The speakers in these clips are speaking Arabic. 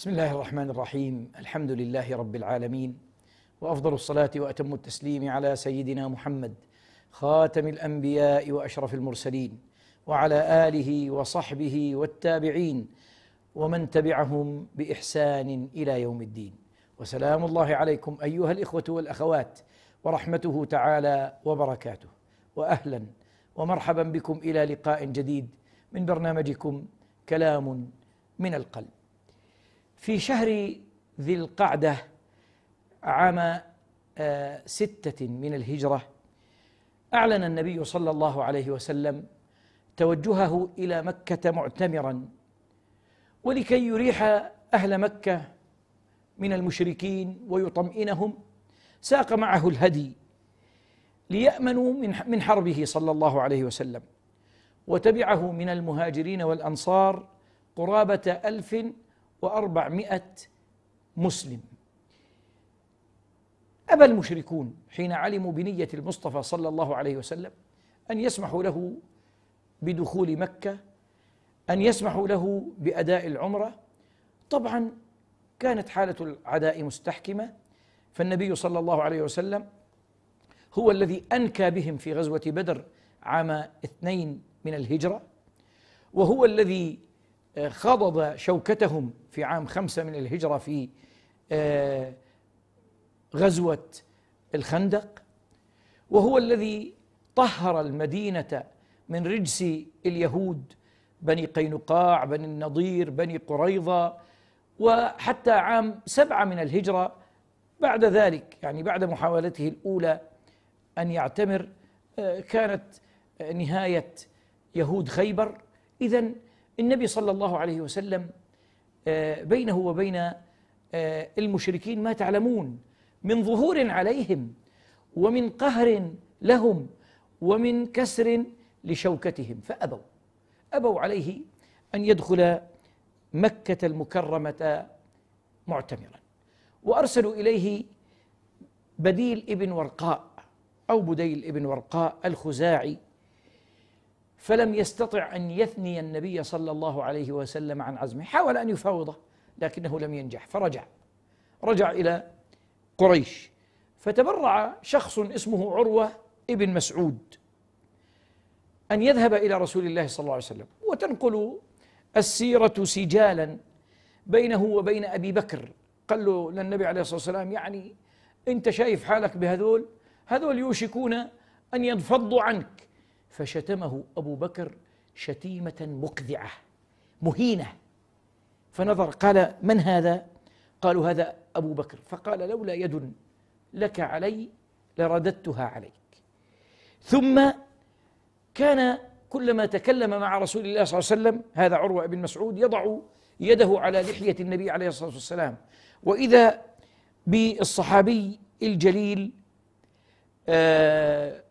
بسم الله الرحمن الرحيم الحمد لله رب العالمين وافضل الصلاه واتم التسليم على سيدنا محمد خاتم الانبياء واشرف المرسلين وعلى اله وصحبه والتابعين ومن تبعهم باحسان الى يوم الدين وسلام الله عليكم ايها الاخوه والاخوات ورحمته تعالى وبركاته واهلا ومرحبا بكم الى لقاء جديد من برنامجكم كلام من القلب في شهر ذي القعدة عام آه، ستة من الهجرة أعلن النبي صلى الله عليه وسلم توجهه إلى مكة معتمرا ولكي يريح أهل مكة من المشركين ويطمئنهم ساق معه الهدي ليأمنوا من من حربه صلى الله عليه وسلم وتبعه من المهاجرين والأنصار قرابة ألف وأربعمائة مسلم أبى المشركون حين علموا بنية المصطفى صلى الله عليه وسلم أن يسمحوا له بدخول مكة أن يسمحوا له بأداء العمرة طبعا كانت حالة العداء مستحكمة فالنبي صلى الله عليه وسلم هو الذي أنكى بهم في غزوة بدر عام اثنين من الهجرة وهو الذي آه، خضض شوكتهم في عام خمسة من الهجرة في آه، غزوة الخندق وهو الذي طهر المدينة من رجس اليهود بني قينقاع بني النضير بني قريظة وحتى عام سبعة من الهجرة بعد ذلك يعني بعد محاولته الأولى أن يعتمر آه، كانت نهاية يهود خيبر إذا النبي صلى الله عليه وسلم آه، بينه وبين آه، المشركين ما تعلمون من ظهور عليهم ومن قهر لهم ومن كسر لشوكتهم فأبوا أبوا عليه أن يدخل مكة المكرمة معتمرا وأرسلوا إليه بديل ابن ورقاء أو بديل ابن ورقاء الخزاعي فلم يستطع أن يثني النبي صلى الله عليه وسلم عن عزمه حاول أن يفاوضه لكنه لم ينجح فرجع رجع إلى قريش فتبرع شخص اسمه عروة ابن مسعود أن يذهب إلى رسول الله صلى الله عليه وسلم وتنقل السيرة سجالا بينه وبين أبي بكر قال له للنبي عليه الصلاة والسلام يعني أنت شايف حالك بهذول هذول يوشكون أن ينفضوا عنك فشتمه أبو بكر شتيمة مقذعة مهينة فنظر قال من هذا؟ قالوا هذا أبو بكر فقال لولا يد لك علي لرددتها عليك ثم كان كلما تكلم مع رسول الله صلى الله عليه وسلم هذا عروة بن مسعود يضع يده على لحية النبي عليه الصلاة والسلام وإذا بالصحابي الجليل آه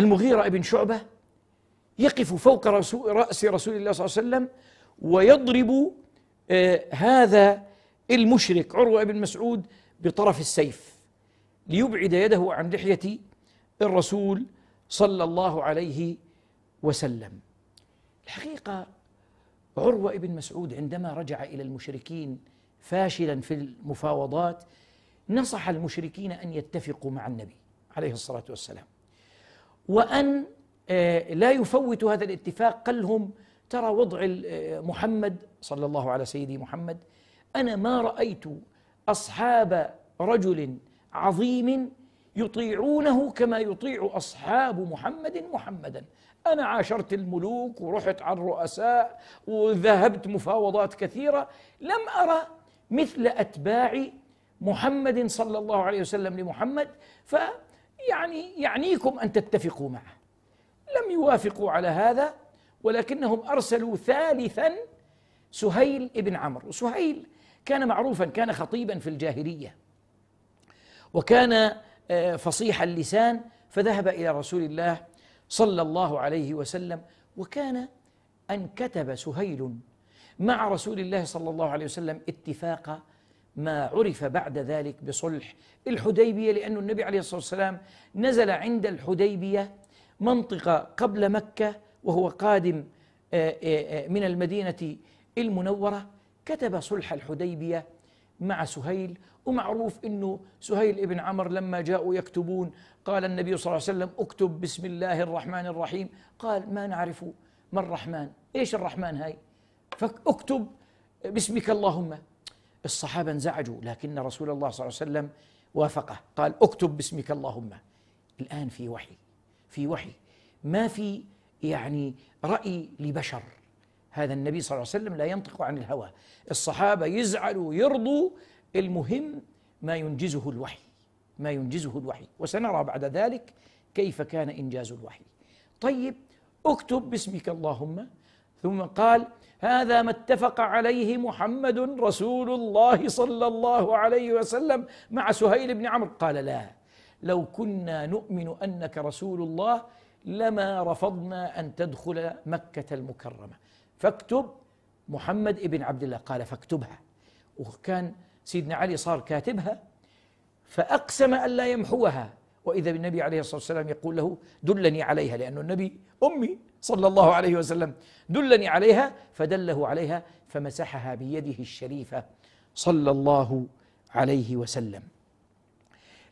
المغيرة بن شعبة يقف فوق رسول رأس رسول الله صلى الله عليه وسلم ويضرب آه، هذا المشرك عروة بن مسعود بطرف السيف ليبعد يده عن لحية الرسول صلى الله عليه وسلم الحقيقة عروة بن مسعود عندما رجع إلى المشركين فاشلا في المفاوضات نصح المشركين أن يتفقوا مع النبي عليه الصلاة والسلام وأن آه، لا يفوتوا هذا الاتفاق قال لهم ترى وضع آه، محمد صلى الله على سيدي محمد أنا ما رأيت أصحاب رجل عظيم يطيعونه كما يطيع أصحاب محمد محمدا أنا عاشرت الملوك ورحت على الرؤساء وذهبت مفاوضات كثيرة لم أرى مثل أتباع محمد صلى الله عليه وسلم لمحمد ف يعني يعنيكم ان تتفقوا معه لم يوافقوا على هذا ولكنهم ارسلوا ثالثا سهيل ابن عمرو وسهيل كان معروفا كان خطيبا في الجاهليه وكان آه، فصيح اللسان فذهب الى رسول الله صلى الله عليه وسلم وكان ان كتب سهيل مع رسول الله صلى الله عليه وسلم اتفاق ما عرف بعد ذلك بصلح الحديبية لأن النبي عليه الصلاة والسلام نزل عند الحديبية منطقة قبل مكة وهو قادم آه، آه، آه، من المدينة المنورة كتب صلح الحديبية مع سهيل ومعروف انه سهيل ابن عمر لما جاءوا يكتبون قال النبي صلى الله عليه وسلم اكتب بسم الله الرحمن الرحيم قال ما نعرف ما الرحمن ايش الرحمن هاي فاكتب باسمك اللهم الصحابة انزعجوا لكن رسول الله صلى الله عليه وسلم وافقه قال اكتب باسمك اللهم الآن في وحي في وحي ما في يعني رأي لبشر هذا النبي صلى الله عليه وسلم لا ينطق عن الهوى الصحابة يزعلوا يرضوا المهم ما ينجزه الوحي ما ينجزه الوحي وسنرى بعد ذلك كيف كان إنجاز الوحي طيب اكتب باسمك اللهم ثم قال هذا ما اتفق عليه محمد رسول الله صلى الله عليه وسلم مع سهيل بن عمرو قال لا لو كنا نؤمن انك رسول الله لما رفضنا ان تدخل مكه المكرمه فاكتب محمد ابن عبد الله قال فاكتبها وكان سيدنا علي صار كاتبها فاقسم الا يمحوها واذا بالنبي عليه الصلاه والسلام يقول له دلني عليها لأن النبي امي صلى الله عليه وسلم دلني عليها فدله عليها فمسحها بيده الشريفه صلى الله عليه وسلم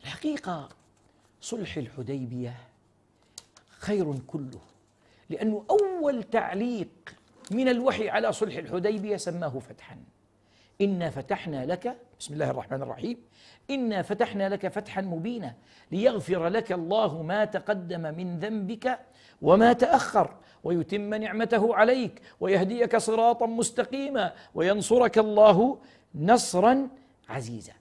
الحقيقه صلح الحديبيه خير كله لانه اول تعليق من الوحي على صلح الحديبيه سماه فتحا إنا فتحنا لك بسم الله الرحمن الرحيم إنا فتحنا لك فتحا مبينا ليغفر لك الله ما تقدم من ذنبك وما تأخر ويتم نعمته عليك ويهديك صراطا مستقيما وينصرك الله نصرا عزيزا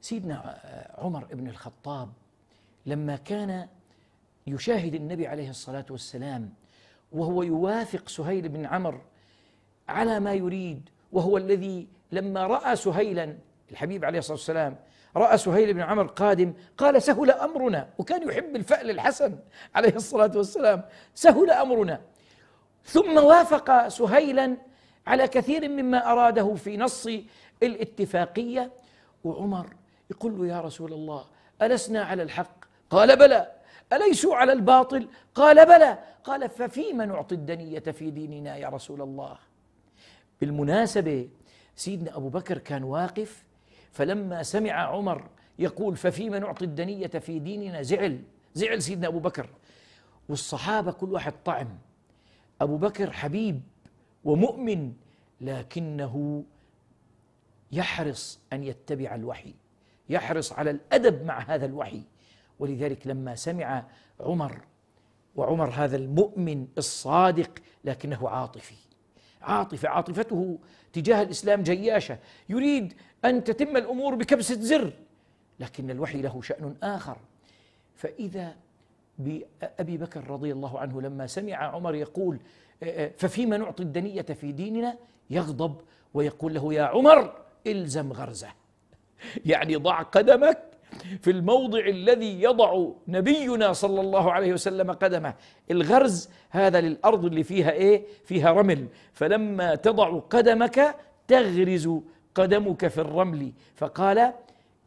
سيدنا عمر بن الخطاب لما كان يشاهد النبي عليه الصلاة والسلام وهو يوافق سهيل بن عمر على ما يريد وهو الذي لما رأى سهيلا الحبيب عليه الصلاة والسلام رأى سهيل بن عمر قادم قال سهل أمرنا وكان يحب الفأل الحسن عليه الصلاة والسلام سهل أمرنا ثم وافق سهيلا على كثير مما أراده في نص الاتفاقية وعمر يقول له يا رسول الله ألسنا على الحق قال بلى أليسوا على الباطل قال بلى قال ففيما نعطي الدنية في ديننا يا رسول الله بالمناسبة سيدنا أبو بكر كان واقف فلما سمع عمر يقول ففيما نعطي الدنية في ديننا زعل زعل سيدنا أبو بكر والصحابة كل واحد طعم أبو بكر حبيب ومؤمن لكنه يحرص أن يتبع الوحي يحرص على الأدب مع هذا الوحي ولذلك لما سمع عمر وعمر هذا المؤمن الصادق لكنه عاطفي عاطفة عاطفته تجاه الإسلام جياشة يريد أن تتم الأمور بكبسة زر لكن الوحي له شأن آخر فإذا بأبي بكر رضي الله عنه لما سمع عمر يقول ففيما نعطي الدنية في ديننا يغضب ويقول له يا عمر الزم غرزة يعني ضع قدمك في الموضع الذي يضع نبينا صلى الله عليه وسلم قدمه الغرز هذا للأرض اللي فيها إيه فيها رمل فلما تضع قدمك تغرز قدمك في الرمل فقال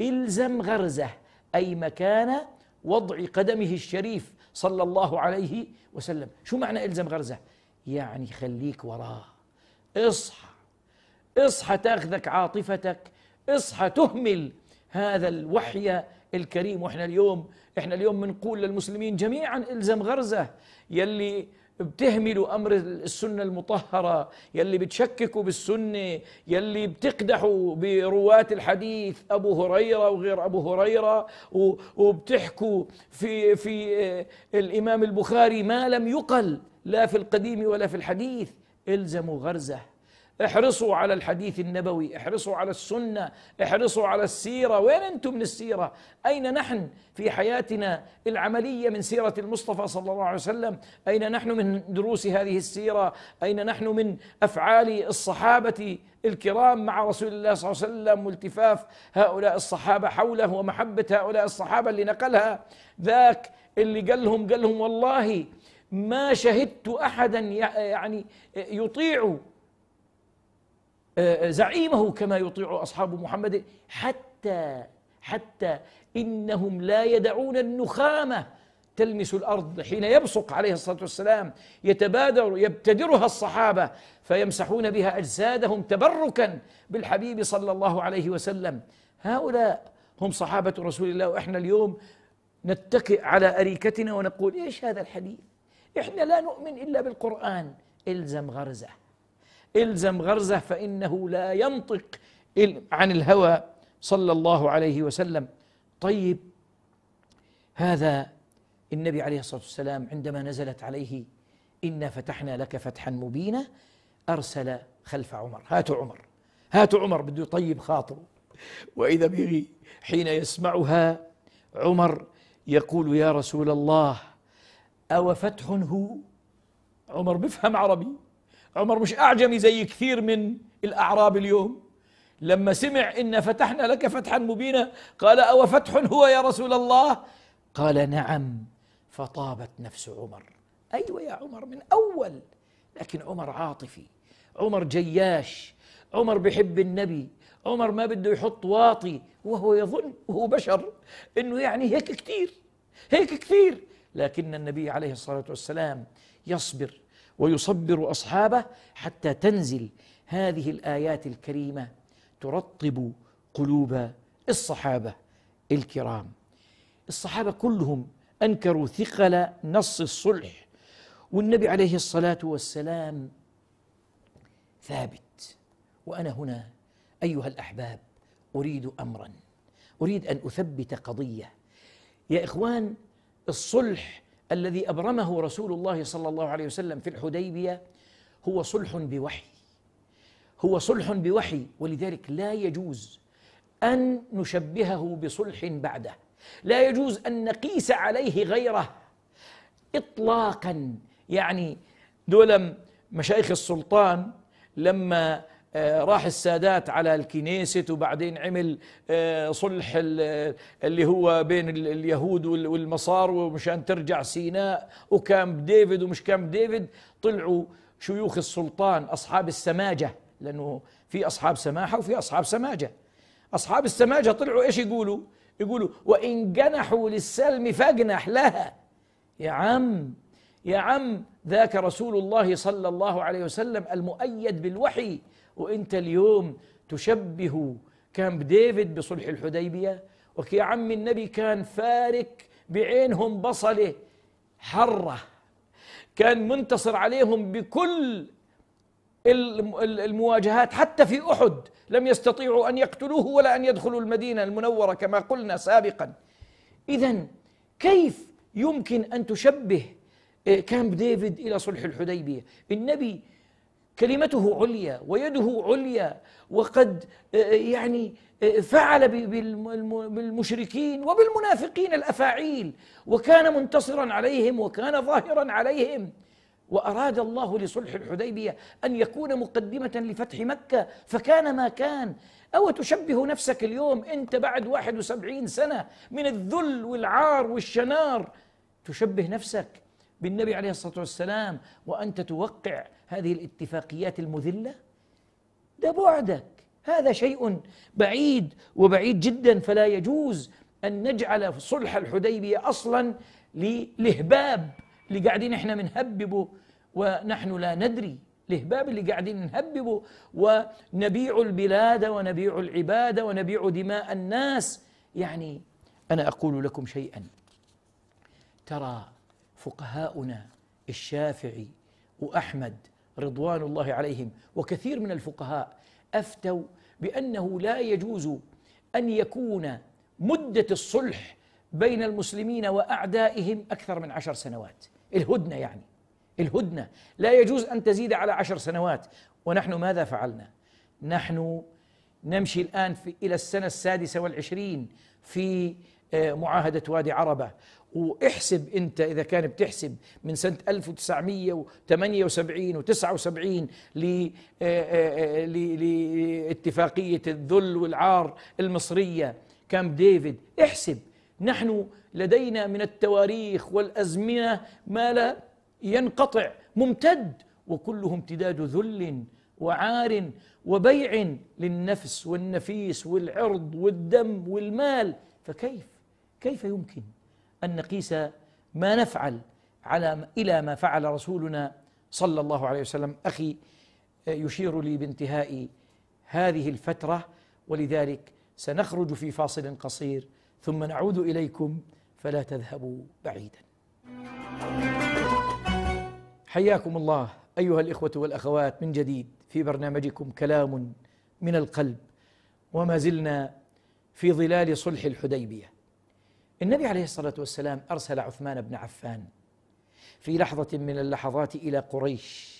الزم غرزه أي مكان وضع قدمه الشريف صلى الله عليه وسلم شو معنى الزم غرزه يعني خليك وراه اصحى اصحى تاخذك عاطفتك اصحى تهمل هذا الوحي الكريم واحنا اليوم احنا اليوم بنقول للمسلمين جميعا الزم غرزه يلي بتهملوا امر السنه المطهره يلي بتشككوا بالسنه يلي بتقدحوا برواه الحديث ابو هريره وغير ابو هريره وبتحكوا في في آه، الامام البخاري ما لم يقل لا في القديم ولا في الحديث الزموا غرزه احرصوا على الحديث النبوي احرصوا على السنة احرصوا على السيرة وين أنتم من السيرة أين نحن في حياتنا العملية من سيرة المصطفى صلى الله عليه وسلم أين نحن من دروس هذه السيرة أين نحن من أفعال الصحابة الكرام مع رسول الله صلى الله عليه وسلم والتفاف هؤلاء الصحابة حوله ومحبة هؤلاء الصحابة اللي نقلها ذاك اللي قال لهم قال لهم والله ما شهدت أحدا يعني يطيع آه، آه، زعيمه كما يطيع أصحاب محمد حتى حتى إنهم لا يدعون النخامة تلمس الأرض حين يبصق عليه الصلاة والسلام يتبادر يبتدرها الصحابة فيمسحون بها أجسادهم تبركا بالحبيب صلى الله عليه وسلم هؤلاء هم صحابة رسول الله وإحنا اليوم نتكئ على أريكتنا ونقول إيش هذا الحديث إحنا لا نؤمن إلا بالقرآن إلزم غرزه الزم غرزه فانه لا ينطق عن الهوى صلى الله عليه وسلم طيب هذا النبي عليه الصلاه والسلام عندما نزلت عليه انا فتحنا لك فتحا مبينا ارسل خلف عمر هاتوا عمر هاتوا عمر بده يطيب خاطره واذا به حين يسمعها عمر يقول يا رسول الله أو فتح هو عمر بفهم عربي عمر مش أعجمي زي كثير من الأعراب اليوم لما سمع إن فتحنا لك فتحا مبينا قال أو فتح هو يا رسول الله قال نعم فطابت نفس عمر أيوة يا عمر من أول لكن عمر عاطفي عمر جياش عمر بحب النبي عمر ما بده يحط واطي وهو يظن وهو بشر انه يعني هيك كثير هيك كثير لكن النبي عليه الصلاه والسلام يصبر ويصبر اصحابه حتى تنزل هذه الايات الكريمه ترطب قلوب الصحابه الكرام الصحابه كلهم انكروا ثقل نص الصلح والنبي عليه الصلاه والسلام ثابت وانا هنا ايها الاحباب اريد امرا اريد ان اثبت قضيه يا اخوان الصلح الذي ابرمه رسول الله صلى الله عليه وسلم في الحديبيه هو صلح بوحي هو صلح بوحي ولذلك لا يجوز ان نشبهه بصلح بعده لا يجوز ان نقيس عليه غيره اطلاقا يعني دول مشايخ السلطان لما آه، راح السادات على الكنيست وبعدين عمل آه، صلح آه، اللي هو بين اليهود والمصار ومشان ترجع سيناء وكامب ديفيد ومش كامب ديفيد طلعوا شيوخ السلطان أصحاب السماجة لأنه في أصحاب سماحة وفي أصحاب سماجة أصحاب السماجة طلعوا إيش يقولوا يقولوا وإن جنحوا للسلم فاجنح لها يا عم يا عم ذاك رسول الله صلى الله عليه وسلم المؤيد بالوحي وانت اليوم تشبه كامب ديفيد بصلح الحديبيه وكي عم النبي كان فارك بعينهم بصله حره كان منتصر عليهم بكل المواجهات حتى في احد لم يستطيعوا ان يقتلوه ولا ان يدخلوا المدينه المنوره كما قلنا سابقا اذا كيف يمكن ان تشبه آه، كامب ديفيد الى صلح الحديبيه النبي كلمته عليا ويده عليا وقد آه، آه، يعني آه، فعل بالمشركين وبالمنافقين الافاعيل وكان منتصرا عليهم وكان ظاهرا عليهم واراد الله لصلح الحديبيه ان يكون مقدمه لفتح مكه فكان ما كان او تشبه نفسك اليوم انت بعد 71 سنه من الذل والعار والشنار تشبه نفسك بالنبي عليه الصلاه والسلام وانت توقع هذه الاتفاقيات المذله ده بعدك هذا شيء بعيد وبعيد جدا فلا يجوز ان نجعل صلح الحديبيه اصلا للهباب اللي قاعدين احنا بنهببه ونحن لا ندري لهباب اللي قاعدين نهببه ونبيع البلاد ونبيع العبادة ونبيع دماء الناس يعني أنا أقول لكم شيئا ترى فقهاؤنا الشافعي وأحمد رضوان الله عليهم وكثير من الفقهاء افتوا بانه لا يجوز ان يكون مده الصلح بين المسلمين واعدائهم اكثر من عشر سنوات الهدنه يعني الهدنه لا يجوز ان تزيد على عشر سنوات ونحن ماذا فعلنا نحن نمشي الان في الى السنه السادسه والعشرين في آه، معاهدة وادي عربة واحسب انت اذا كان بتحسب من سنه 1978 و79 لاتفاقيه الذل والعار المصريه كامب ديفيد احسب نحن لدينا من التواريخ والازمنه ما لا ينقطع ممتد وكله امتداد ذل وعار وبيع للنفس والنفيس والعرض والدم والمال فكيف كيف يمكن أن نقيس ما نفعل على إلى ما فعل رسولنا صلى الله عليه وسلم أخي آه، يشير لي بانتهاء هذه الفترة ولذلك سنخرج في فاصل قصير ثم نعود إليكم فلا تذهبوا بعيدا حياكم الله أيها الإخوة والأخوات من جديد في برنامجكم كلام من القلب وما زلنا في ظلال صلح الحديبية النبي عليه الصلاة والسلام أرسل عثمان بن عفان في لحظة من اللحظات إلى قريش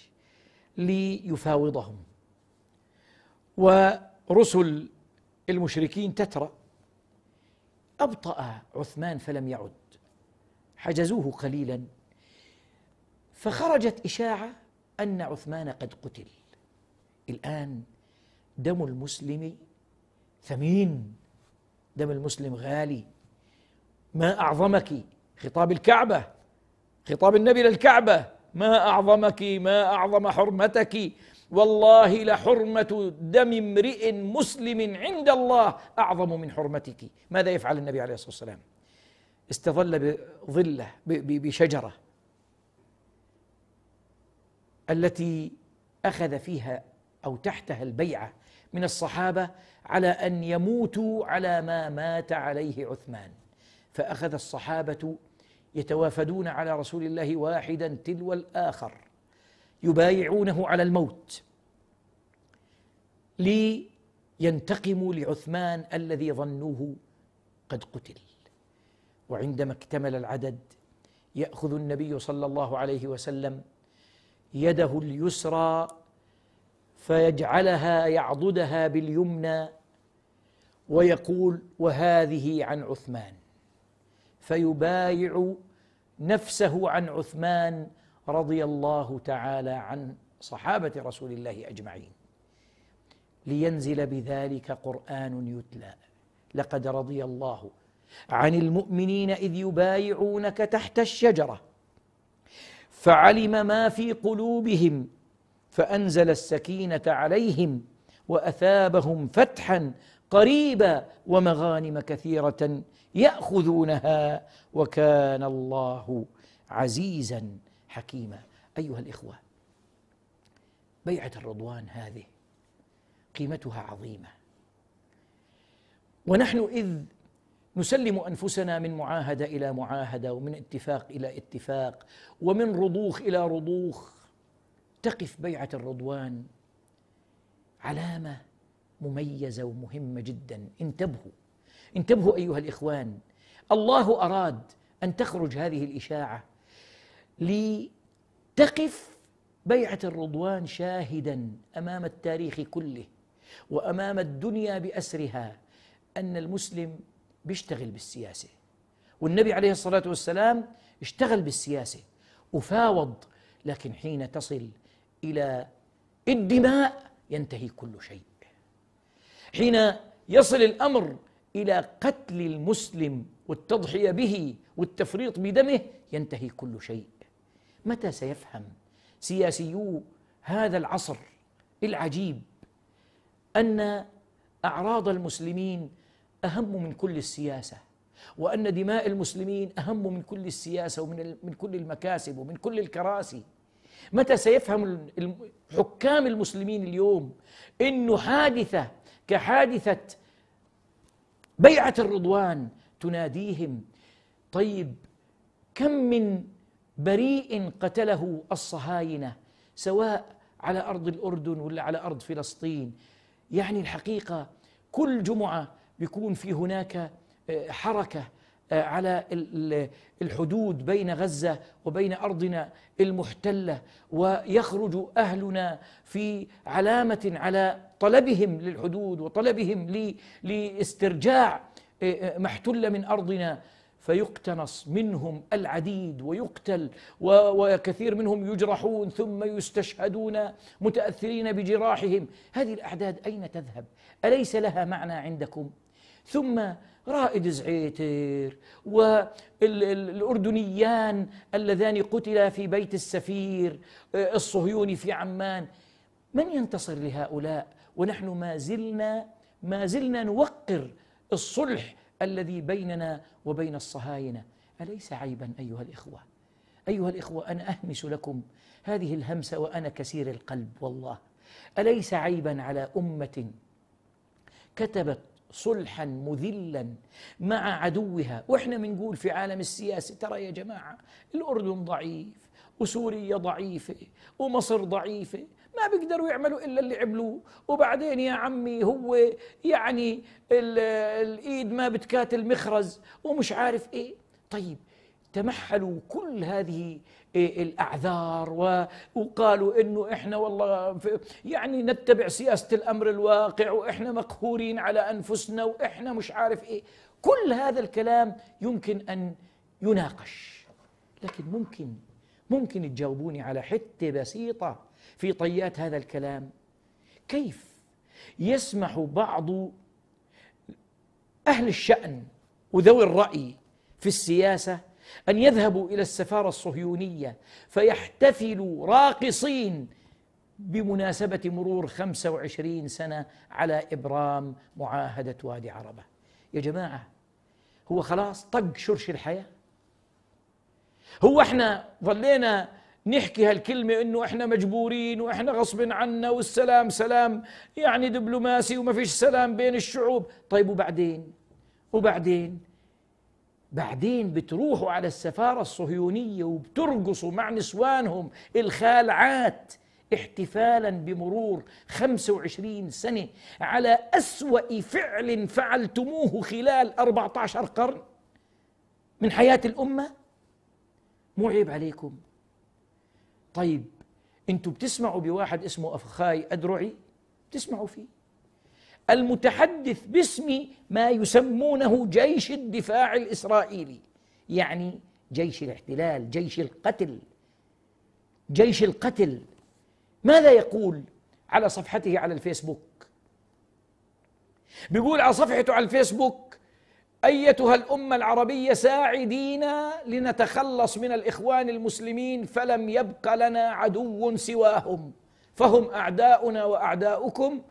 ليفاوضهم ورسل المشركين تترى أبطأ عثمان فلم يعد حجزوه قليلا فخرجت إشاعة أن عثمان قد قتل الآن دم المسلم ثمين دم المسلم غالي ما أعظمك خطاب الكعبة خطاب النبي للكعبة ما أعظمك ما أعظم حرمتك والله لحرمة دم امرئ مسلم عند الله أعظم من حرمتك ماذا يفعل النبي عليه الصلاة والسلام استظل بظلة بشجرة التي أخذ فيها أو تحتها البيعة من الصحابة على أن يموتوا على ما مات عليه عثمان فأخذ الصحابة يتوافدون على رسول الله واحدا تلو الآخر يبايعونه على الموت لينتقموا لعثمان الذي ظنوه قد قتل وعندما اكتمل العدد ياخذ النبي صلى الله عليه وسلم يده اليسرى فيجعلها يعضدها باليمنى ويقول وهذه عن عثمان فيبايع نفسه عن عثمان رضي الله تعالى عن صحابة رسول الله أجمعين لينزل بذلك قرآن يتلى لقد رضي الله عن المؤمنين إذ يبايعونك تحت الشجرة فعلم ما في قلوبهم فأنزل السكينة عليهم وأثابهم فتحا قريبا ومغانم كثيرة ياخذونها وكان الله عزيزا حكيما ايها الاخوه بيعه الرضوان هذه قيمتها عظيمه ونحن اذ نسلم انفسنا من معاهده الى معاهده ومن اتفاق الى اتفاق ومن رضوخ الى رضوخ تقف بيعه الرضوان علامه مميزه ومهمه جدا انتبهوا انتبهوا ايها الاخوان الله اراد ان تخرج هذه الاشاعه لتقف بيعه الرضوان شاهدا امام التاريخ كله وامام الدنيا باسرها ان المسلم بيشتغل بالسياسه والنبي عليه الصلاه والسلام اشتغل بالسياسه وفاوض لكن حين تصل الى الدماء ينتهي كل شيء حين يصل الامر الى قتل المسلم والتضحيه به والتفريط بدمه ينتهي كل شيء متى سيفهم سياسيو هذا العصر العجيب ان اعراض المسلمين اهم من كل السياسه وان دماء المسلمين اهم من كل السياسه ومن من كل المكاسب ومن كل الكراسي متى سيفهم حكام المسلمين اليوم انه حادثه كحادثه بيعة الرضوان تناديهم طيب كم من بريء قتله الصهاينة سواء على أرض الأردن ولا على أرض فلسطين يعني الحقيقة كل جمعة بيكون في هناك آه، حركة آه، على الحدود بين غزة وبين أرضنا المحتلة ويخرج أهلنا في علامة على طلبهم للحدود وطلبهم لاسترجاع آه، آه، ما احتل من أرضنا فيقتنص منهم العديد ويقتل وكثير منهم يجرحون ثم يستشهدون متاثرين بجراحهم هذه الاعداد اين تذهب اليس لها معنى عندكم ثم رائد زعيتر والأردنيان اللذان قتلا في بيت السفير آه، الصهيوني في عمان من ينتصر لهؤلاء ونحن ما زلنا ما زلنا نوقر الصلح الذي بيننا وبين الصهاينة أليس عيبا أيها الإخوة أيها الإخوة أنا أهمس لكم هذه الهمسة وأنا كسير القلب والله أليس عيبا على أمة كتبت صلحا مذلا مع عدوها واحنا بنقول في عالم السياسة ترى يا جماعة الأردن ضعيف وسوريا ضعيفة ومصر ضعيفة ما بيقدروا يعملوا إلا اللي عملوه وبعدين يا عمي هو يعني الإيد ما بتكاتل مخرز ومش عارف إيه طيب تمحلوا كل هذه إيه، الاعذار وقالوا انه احنا والله يعني نتبع سياسه الامر الواقع واحنا مقهورين على انفسنا واحنا مش عارف ايه كل هذا الكلام يمكن ان يناقش لكن ممكن ممكن تجاوبوني على حته بسيطه في طيات هذا الكلام كيف يسمح بعض اهل الشان وذوي الراي في السياسه أن يذهبوا إلى السفارة الصهيونية فيحتفلوا راقصين بمناسبة مرور 25 سنة على إبرام معاهدة وادي عربة يا جماعة هو خلاص طق شرش الحياة هو احنا ظلينا نحكي هالكلمة انه احنا مجبورين واحنا غصب عنا والسلام سلام يعني دبلوماسي وما فيش سلام بين الشعوب طيب وبعدين وبعدين بعدين بتروحوا على السفارة الصهيونية وبترقصوا مع نسوانهم الخالعات احتفالا بمرور 25 سنة على أسوأ فعل فعلتموه خلال 14 قرن من حياة الأمة مو عيب عليكم طيب انتوا بتسمعوا بواحد اسمه أفخاي أدرعي بتسمعوا فيه المتحدث باسم ما يسمونه جيش الدفاع الاسرائيلي يعني جيش الاحتلال جيش القتل جيش القتل ماذا يقول على صفحته على الفيسبوك بيقول على صفحته على الفيسبوك ايتها الامه العربيه ساعدينا لنتخلص من الاخوان المسلمين فلم يبق لنا عدو سواهم فهم اعداؤنا واعداؤكم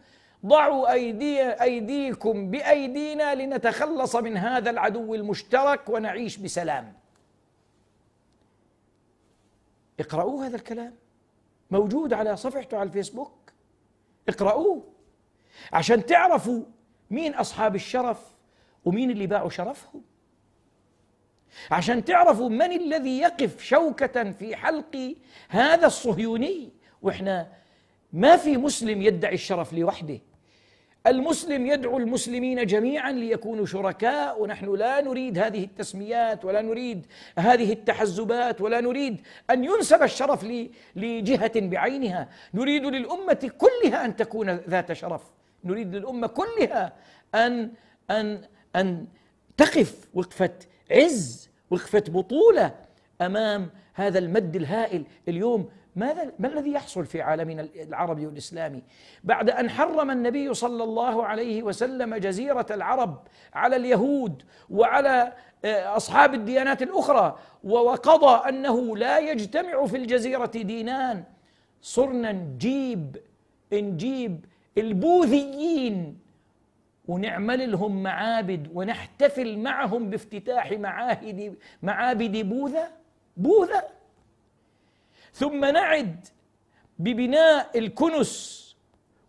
ضعوا أيدي أيديكم بأيدينا لنتخلص من هذا العدو المشترك ونعيش بسلام اقرأوا هذا الكلام موجود على صفحته على الفيسبوك اقرأوه عشان تعرفوا مين أصحاب الشرف ومين اللي باعوا شرفهم عشان تعرفوا من الذي يقف شوكة في حلق هذا الصهيوني واحنا ما في مسلم يدعي الشرف لوحده المسلم يدعو المسلمين جميعا ليكونوا شركاء ونحن لا نريد هذه التسميات ولا نريد هذه التحزبات ولا نريد ان ينسب الشرف لجهه بعينها، نريد للامه كلها ان تكون ذات شرف، نريد للامه كلها ان ان ان تقف وقفه عز، وقفه بطوله امام هذا المد الهائل، اليوم ماذا ما الذي يحصل في عالمنا العربي والاسلامي بعد ان حرم النبي صلى الله عليه وسلم جزيره العرب على اليهود وعلى آه، اصحاب الديانات الاخرى وقضى انه لا يجتمع في الجزيره دينان صرنا نجيب نجيب البوذيين ونعمل لهم معابد ونحتفل معهم بافتتاح معاهد معابد بوذا بوذا ثم نعد ببناء الكنس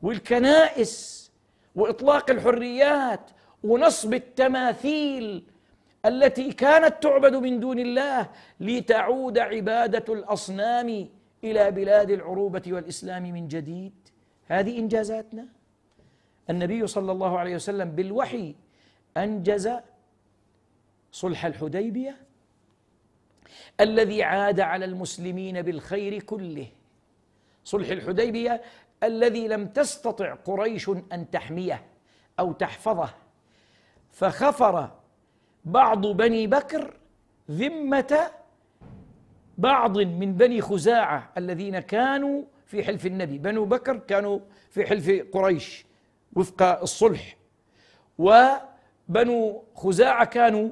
والكنائس واطلاق الحريات ونصب التماثيل التي كانت تعبد من دون الله لتعود عباده الاصنام الى بلاد العروبه والاسلام من جديد هذه انجازاتنا النبي صلى الله عليه وسلم بالوحي انجز صلح الحديبيه الذي عاد على المسلمين بالخير كله صلح الحديبيه الذي لم تستطع قريش ان تحميه او تحفظه فخفر بعض بني بكر ذمه بعض من بني خزاعه الذين كانوا في حلف النبي بنو بكر كانوا في حلف قريش وفق الصلح وبنو خزاعه كانوا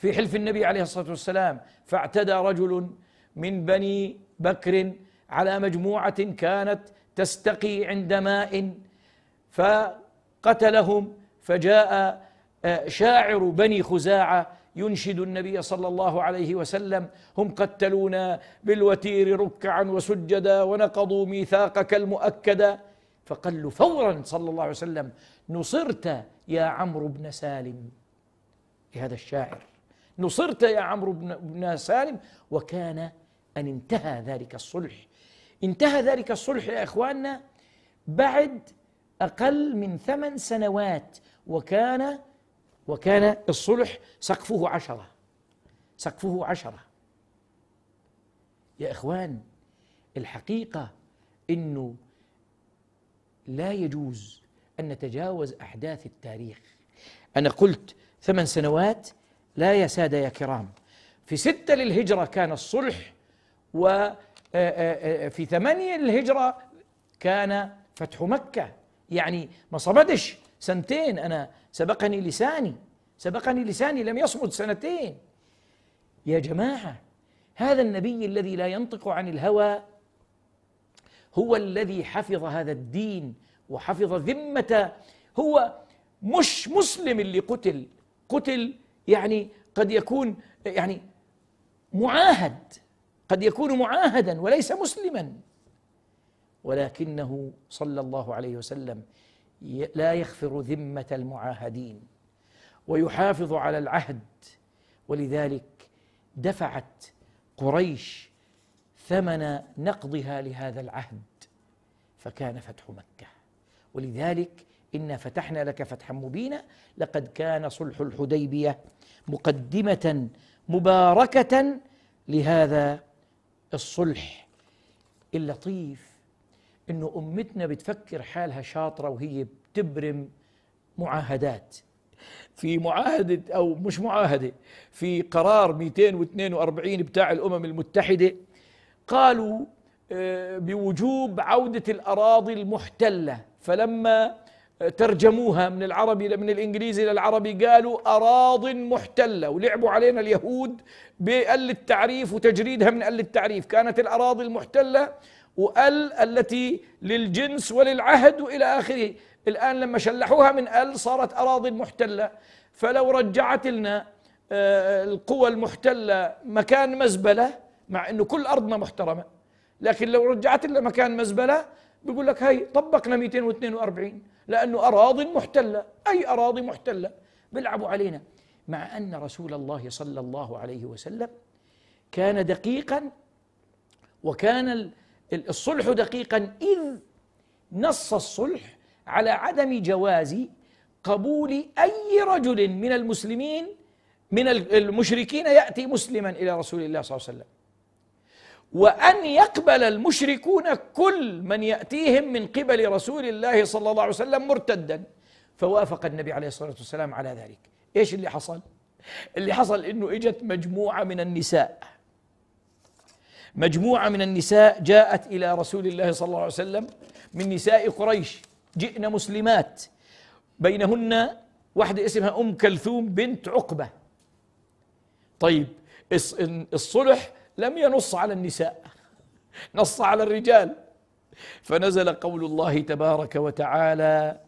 في حلف النبي عليه الصلاة والسلام فاعتدى رجل من بني بكر على مجموعة كانت تستقي عند ماء فقتلهم فجاء آه، شاعر بني خزاعة ينشد النبي صلى الله عليه وسلم هم قتلونا بالوتير ركعا وسجدا ونقضوا ميثاقك المؤكد فقال له فورا صلى الله عليه وسلم نصرت يا عمرو بن سالم لهذا الشاعر نصرت يا عمرو بن سالم وكان أن انتهى ذلك الصلح انتهى ذلك الصلح يا إخواننا بعد أقل من ثمان سنوات وكان وكان الصلح سقفه عشرة سقفه عشرة يا إخوان الحقيقة أنه لا يجوز أن نتجاوز أحداث التاريخ أنا قلت ثمان سنوات لا يا سادة يا كرام في ستة للهجرة كان الصلح وفي آه، آه، آه، ثمانية للهجرة كان فتح مكة يعني ما صمدش سنتين أنا سبقني لساني سبقني لساني لم يصمد سنتين يا جماعة هذا النبي الذي لا ينطق عن الهوى هو الذي حفظ هذا الدين وحفظ ذمته هو مش مسلم اللي قتل قتل يعني قد يكون يعني معاهد قد يكون معاهدا وليس مسلما ولكنه صلى الله عليه وسلم لا يغفر ذمه المعاهدين ويحافظ على العهد ولذلك دفعت قريش ثمن نقضها لهذا العهد فكان فتح مكه ولذلك إنا فتحنا لك فتحا مبينا لقد كان صلح الحديبية مقدمة مباركة لهذا الصلح اللطيف إنه أمتنا بتفكر حالها شاطرة وهي بتبرم معاهدات في معاهدة أو مش معاهدة في قرار 242 بتاع الأمم المتحدة قالوا آه، بوجوب عودة الأراضي المحتلة فلما ترجموها من العربي من الانجليزي للعربي قالوا اراض محتله ولعبوا علينا اليهود بال التعريف وتجريدها من ال التعريف كانت الاراضي المحتله وال التي للجنس وللعهد والى اخره الان لما شلحوها من ال صارت اراضي محتله فلو رجعت لنا آه، القوى المحتله مكان مزبله مع انه كل ارضنا محترمه لكن لو رجعت لنا مكان مزبله بيقول لك هاي طبقنا 242 لأنه أراض محتلة أي أراضي محتلة بيلعبوا علينا مع أن رسول الله صلى الله عليه وسلم كان دقيقا وكان الصلح دقيقا إذ نص الصلح على عدم جواز قبول أي رجل من المسلمين من المشركين يأتي مسلما إلى رسول الله صلى الله عليه وسلم وأن يقبل المشركون كل من يأتيهم من قبل رسول الله صلى الله عليه وسلم مرتدا فوافق النبي عليه الصلاة والسلام على ذلك إيش اللي حصل؟ اللي حصل إنه إجت مجموعة من النساء مجموعة من النساء جاءت إلى رسول الله صلى الله عليه وسلم من نساء قريش جئن مسلمات بينهن واحدة اسمها أم كلثوم بنت عقبة طيب الصلح لم ينص على النساء نص على الرجال فنزل قول الله تبارك وتعالى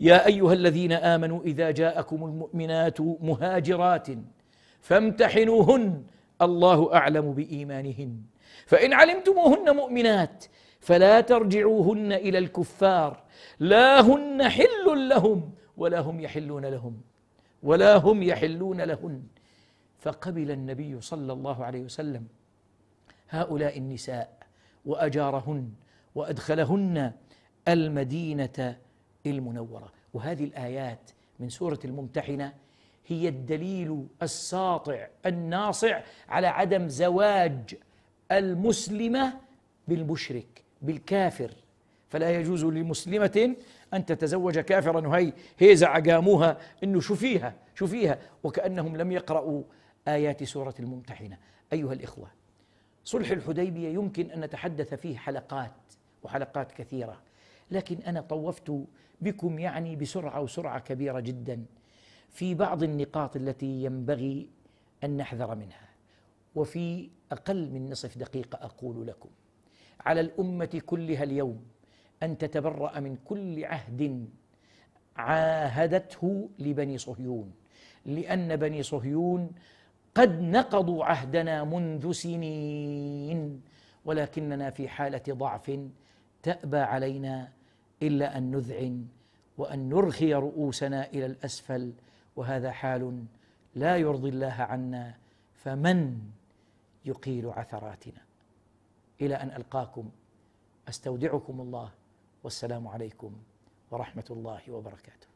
يا ايها الذين امنوا اذا جاءكم المؤمنات مهاجرات فامتحنوهن الله اعلم بايمانهن فان علمتموهن مؤمنات فلا ترجعوهن الى الكفار لا هن حل لهم ولا هم يحلون لهم ولا هم يحلون لهن فقبل النبي صلى الله عليه وسلم هؤلاء النساء واجارهن وادخلهن المدينه المنوره وهذه الايات من سوره الممتحنه هي الدليل الساطع الناصع على عدم زواج المسلمه بالمشرك بالكافر فلا يجوز لمسلمه ان تتزوج كافرا وهي هيزة عقاموها انه شو فيها شو فيها وكانهم لم يقرأوا آيات سورة الممتحنة أيها الإخوة صلح الحديبية يمكن أن نتحدث فيه حلقات وحلقات كثيرة لكن أنا طوفت بكم يعني بسرعة وسرعة كبيرة جدا في بعض النقاط التي ينبغي أن نحذر منها وفي أقل من نصف دقيقة أقول لكم على الأمة كلها اليوم أن تتبرأ من كل عهد عاهدته لبني صهيون لأن بني صهيون قد نقضوا عهدنا منذ سنين ولكننا في حاله ضعف تابى علينا الا ان نذعن وان نرخي رؤوسنا الى الاسفل وهذا حال لا يرضي الله عنا فمن يقيل عثراتنا الى ان القاكم استودعكم الله والسلام عليكم ورحمه الله وبركاته